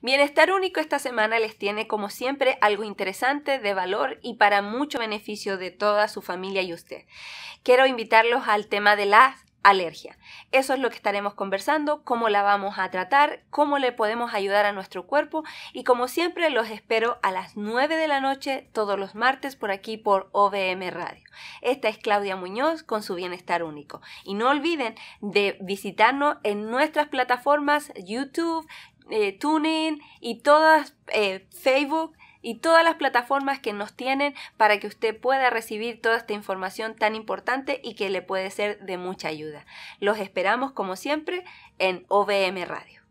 Bienestar Único esta semana les tiene como siempre algo interesante, de valor y para mucho beneficio de toda su familia y usted. Quiero invitarlos al tema de las alergias. Eso es lo que estaremos conversando, cómo la vamos a tratar, cómo le podemos ayudar a nuestro cuerpo y como siempre los espero a las 9 de la noche todos los martes por aquí por OVM Radio. Esta es Claudia Muñoz con su Bienestar Único y no olviden de visitarnos en nuestras plataformas YouTube, eh, tuning TuneIn y todas, eh, Facebook y todas las plataformas que nos tienen para que usted pueda recibir toda esta información tan importante y que le puede ser de mucha ayuda. Los esperamos como siempre en OVM Radio.